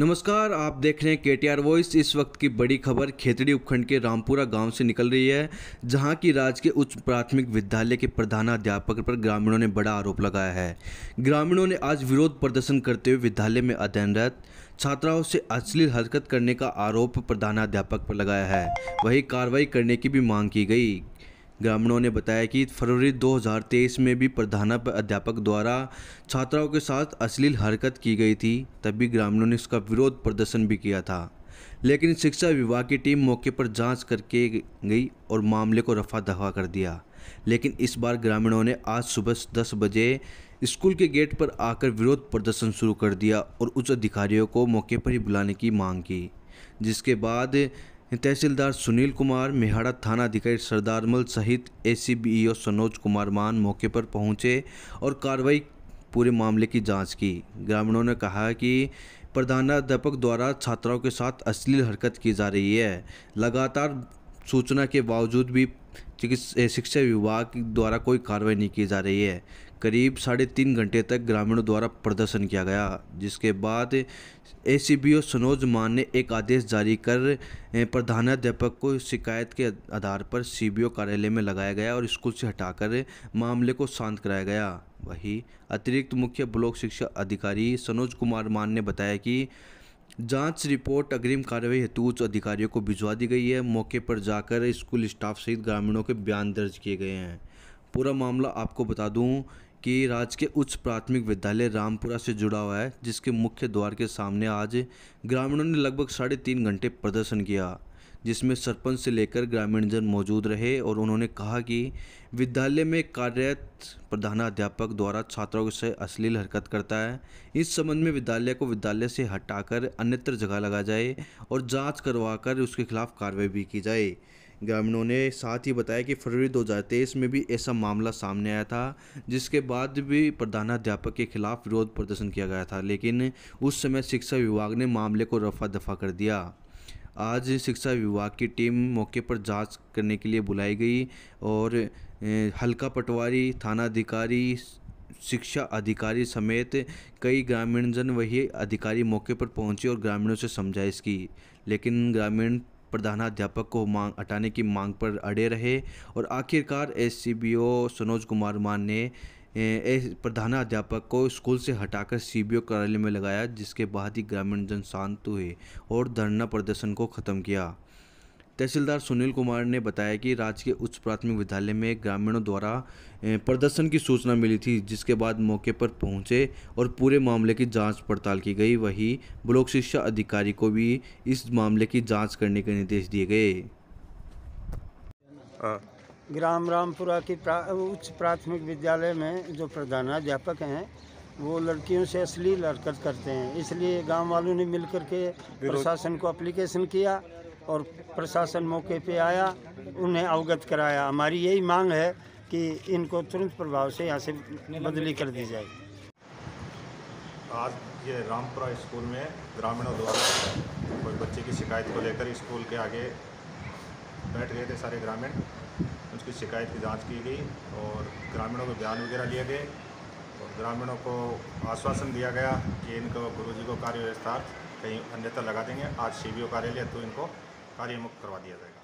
नमस्कार आप देख रहे हैं के टी आर वॉइस इस वक्त की बड़ी खबर खेतड़ी उपखंड के रामपुरा गांव से निकल रही है जहां की राजकीय उच्च प्राथमिक विद्यालय के प्रधानाध्यापक पर ग्रामीणों ने बड़ा आरोप लगाया है ग्रामीणों ने आज विरोध प्रदर्शन करते हुए विद्यालय में अध्ययनरत छात्राओं से अश्लील हरकत करने का आरोप प्रधानाध्यापक पर लगाया है वही कार्रवाई करने की भी मांग की गई ग्रामीणों ने बताया कि फरवरी 2023 में भी प्रधानाध्यापक द्वारा छात्राओं के साथ अश्लील हरकत की गई थी तभी ग्रामीणों ने इसका विरोध प्रदर्शन भी किया था लेकिन शिक्षा विभाग की टीम मौके पर जांच करके गई और मामले को रफा दफा कर दिया लेकिन इस बार ग्रामीणों ने आज सुबह दस बजे स्कूल के गेट पर आकर विरोध प्रदर्शन शुरू कर दिया और उच्च अधिकारियों को मौके पर ही बुलाने की मांग की जिसके बाद तहसीलदार सुनील कुमार मेहाड़ा थाना अधिकारी सरदार मल सहित सी सनोज e कुमार मान मौके पर पहुंचे और कार्रवाई पूरे मामले की जांच की ग्रामीणों ने कहा कि प्रधानाध्यापक द्वारा छात्राओं के साथ अश्लील हरकत की जा रही है लगातार सूचना के बावजूद भी चिकित्सा शिक्षा विभाग द्वारा कोई कार्रवाई नहीं की जा रही है करीब साढ़े तीन घंटे तक ग्रामीणों द्वारा प्रदर्शन किया गया जिसके बाद ए सी बी ओ सनोज मान ने एक आदेश जारी कर प्रधानाध्यापक को शिकायत के आधार पर सी बी ओ कार्यालय में लगाया गया और स्कूल से हटाकर मामले को शांत कराया गया वही अतिरिक्त मुख्य ब्लॉक शिक्षा अधिकारी सनोज कुमार मान ने बताया कि जांच रिपोर्ट अग्रिम कार्रवाई हेतु उच्च अधिकारियों को भिजवा दी गई है मौके पर जाकर स्कूल स्टाफ सहित ग्रामीणों के बयान दर्ज किए गए हैं पूरा मामला आपको बता दूं के राजकीय उच्च प्राथमिक विद्यालय रामपुरा से जुड़ा हुआ है जिसके मुख्य द्वार के सामने आज ग्रामीणों ने लगभग साढ़े तीन घंटे प्रदर्शन किया जिसमें सरपंच से लेकर ग्रामीणजन मौजूद रहे और उन्होंने कहा कि विद्यालय में कार्यरत प्रधानाध्यापक द्वारा छात्रों से अश्लील हरकत करता है इस संबंध में विद्यालय को विद्यालय से हटाकर अन्यत्र जगह लगा जाए और जांच करवाकर उसके खिलाफ कार्रवाई भी की जाए ग्रामीणों ने साथ ही बताया कि फरवरी 2023 में भी ऐसा मामला सामने आया था जिसके बाद भी प्रधानाध्यापक के खिलाफ विरोध प्रदर्शन किया गया था लेकिन उस समय शिक्षा विभाग ने मामले को रफा दफा कर दिया आज शिक्षा विभाग की टीम मौके पर जांच करने के लिए बुलाई गई और हल्का पटवारी थानाधिकारी शिक्षा अधिकारी समेत कई ग्रामीणजन वही अधिकारी मौके पर पहुंचे और ग्रामीणों से समझाइश की लेकिन ग्रामीण प्रधानाध्यापक को मांग हटाने की मांग पर अड़े रहे और आखिरकार एस सनोज कुमार मान ने प्रधानाध्यापक को स्कूल से हटाकर सीबीओ कार्यालय में लगाया जिसके बाद ही ग्रामीण जन शांत हुए और धरना प्रदर्शन को ख़त्म किया तहसीलदार सुनील कुमार ने बताया कि राज्य के उच्च प्राथमिक विद्यालय में ग्रामीणों द्वारा प्रदर्शन की सूचना मिली थी जिसके बाद मौके पर पहुंचे और पूरे मामले की जांच पड़ताल की गई वहीं ब्लॉक शिक्षा अधिकारी को भी इस मामले की जांच करने के निर्देश दिए गए ग्राम रामपुरा की प्रा, उच्च प्राथमिक विद्यालय में जो प्रधानाध्यापक हैं वो लड़कियों से असली हरकत करते हैं इसलिए गांव वालों ने मिलकर के प्रशासन को अप्लीकेशन किया और प्रशासन मौके पे आया उन्हें अवगत कराया हमारी यही मांग है कि इनको तुरंत प्रभाव से यहाँ से बदली कर दी जाए आज ये रामपुरा स्कूल में ग्रामीणों द्वारा कोई बच्चे की शिकायत को लेकर स्कूल के आगे बैठ गए थे सारे ग्रामीण उसकी शिकायत की जांच की गई और ग्रामीणों को बयान वगैरह लिए गए और ग्रामीणों को आश्वासन दिया गया कि इनको गुरु को कार्य व्यवस्था कहीं अन्यथा लगा देंगे आज सी बी कार्यालय तो इनको कार्य मुक्त करवा दिया जाएगा